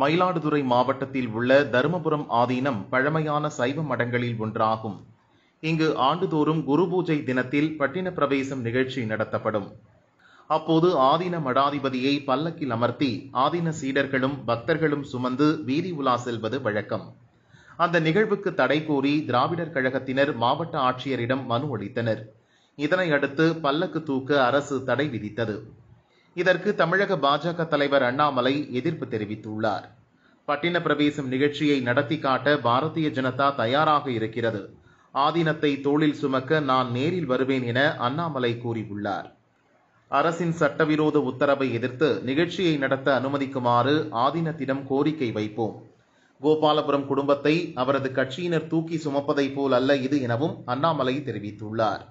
மயிலாடுதுறை மாவட்டத்தில் உள்ள தருமபுரம் ஆதீனம் பழமையான சைவ மடங்களில் ஒன்றாகும் இங்கு ஆண்டுதோறும் குரு பூஜை தினத்தில் பட்டின பிரவேசம் நிகழ்ச்சி நடத்தப்படும் அப்போது ஆதீன மடாதிபதியை பல்லக்கில் அமர்த்தி ஆதீன சீடர்களும் பக்தர்களும் சுமந்து வீதி உலா செல்வது வழக்கம் அந்த நிகழ்வுக்கு தடை கோரி திராவிடர் கழகத்தினர் மாவட்ட ஆட்சியரிடம் மனு அளித்தனர் இதனை அடுத்து பல்லக்கு தூக்க அரசு தடை விதித்தது இதற்கு தமிழக பாஜக தலைவர் அண்ணாமலை எதிர்ப்பு தெரிவித்துள்ளார் பட்டின பிரவேசம் நிகழ்ச்சியை நடத்தி காட்ட பாரதிய ஜனதா தயாராக இருக்கிறது ஆதீனத்தை தோளில் சுமக்க நான் நேரில் வருவேன் என அண்ணாமலை கூறியுள்ளார் அரசின் சட்டவிரோத உத்தரவை எதிர்த்து நிகழ்ச்சியை நடத்த அனுமதிக்குமாறு ஆதீனத்திடம் கோரிக்கை வைப்போம் கோபாலபுரம் குடும்பத்தை அவரது கட்சியினர் தூக்கி சுமப்பதைப் போல் அல்ல இது எனவும் அண்ணாமலை தெரிவித்துள்ளார்